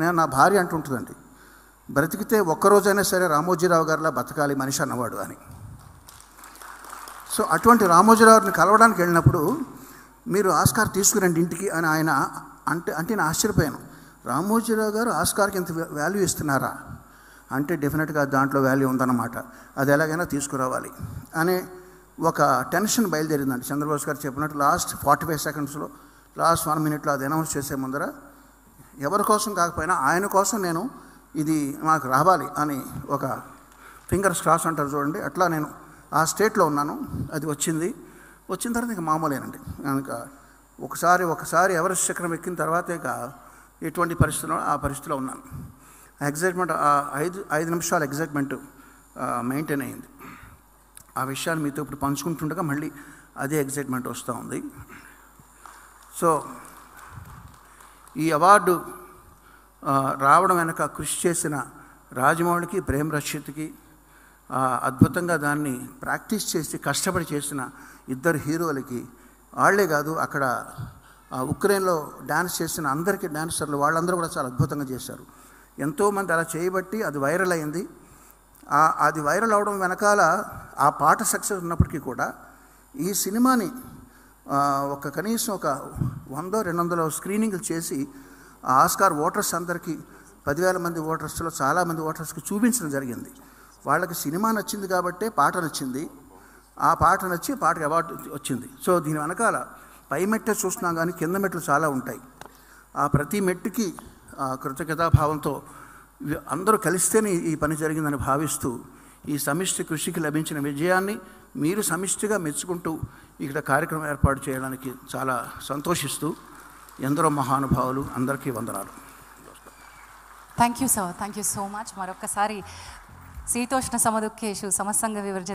నేను నా భార్య అంటుంటుందండి బ్రతికితే ఒక్కరోజైనా సరే రామోజీరావు గారిలా బతకాలి మనిషి అన్నవాడు అని సో అటువంటి రామోజీరావుని కలవడానికి వెళ్ళినప్పుడు మీరు ఆస్కార్ తీసుకురండి ఇంటికి అని ఆయన అంటే అంటే నేను ఆశ్చర్యపోయాను రామోజీరావు గారు ఆస్కార్కి ఇంత వాల్యూ ఇస్తున్నారా అంటే డెఫినెట్గా దాంట్లో వాల్యూ ఉందన్నమాట అది ఎలాగైనా తీసుకురావాలి అనే ఒక టెన్షన్ బయలుదేరిందండి చంద్రబాబు గారు చెప్పినట్టు లాస్ట్ ఫార్టీ ఫైవ్ సెకండ్స్లో లాస్ట్ వన్ మినిట్లో అది అనౌన్స్ చేసే ముందర ఎవరి కోసం కాకపోయినా ఆయన కోసం నేను ఇది మాకు రావాలి అని ఒక ఫింగర్స్ క్రాస్ అంటారు చూడండి అట్లా నేను ఆ స్టేట్లో ఉన్నాను అది వచ్చింది వచ్చిన తర్వాత ఇంకా మామూలేనండి కనుక ఒకసారి ఒకసారి ఎవరెస్ట్ శిఖరం ఎక్కిన తర్వాత ఇక ఎటువంటి పరిస్థితుల్లో ఆ పరిస్థితిలో ఉన్నాను ఎగ్జైట్మెంట్ ఆ ఐదు ఐదు నిమిషాలు ఎగ్జైట్మెంట్ మెయింటైన్ అయింది ఆ విషయాన్ని మీతో ఇప్పుడు పంచుకుంటుండగా మళ్ళీ అదే ఎగ్జైట్మెంట్ వస్తూ ఉంది సో ఈ అవార్డు రావడం వెనక కృషి చేసిన రాజమౌళికి ప్రేమ రక్షిత్కి అద్భుతంగా దాన్ని ప్రాక్టీస్ చేసి కష్టపడి చేసిన ఇద్దరు హీరోలకి వాళ్లే కాదు అక్కడ ఉక్రెయిన్లో డ్యాన్స్ చేసిన అందరికీ డ్యాన్సర్లు వాళ్ళందరూ కూడా చాలా అద్భుతంగా చేశారు ఎంతోమంది అలా చేయబట్టి అది వైరల్ అయింది అది వైరల్ అవడం వెనకాల ఆ పాట సక్సెస్ ఉన్నప్పటికీ కూడా ఈ సినిమాని ఒక కనీసం ఒక వందో రెండు వందల స్క్రీనింగ్లు చేసి ఆ ఆస్కార్ ఓటర్స్ అందరికీ పదివేల మంది ఓటర్స్లో చాలామంది ఓటర్స్కి చూపించడం జరిగింది వాళ్ళకి సినిమా నచ్చింది కాబట్టే పాట నచ్చింది ఆ పాట నచ్చి పాటకి అవార్డు వచ్చింది సో దీని వెనకాల పై మెట్ట చూసినా కానీ కింద మెట్లు చాలా ఉంటాయి ఆ ప్రతి మెట్టుకి కృతజ్ఞతాభావంతో అందరూ కలిస్తేనే ఈ పని జరిగిందని భావిస్తూ ఈ సమిష్టి కృషికి లభించిన విజయాన్ని మీరు సమిష్టిగా మెచ్చుకుంటూ ఇక్కడ కార్యక్రమం ఏర్పాటు చేయడానికి చాలా సంతోషిస్తూ ఎందరో మహానుభావులు అందరికీ వందనాలు thank you sir thank you so much మరొకసారి శీతోష్ణ సమదుఖేషు సమస్తంగ వివర్జన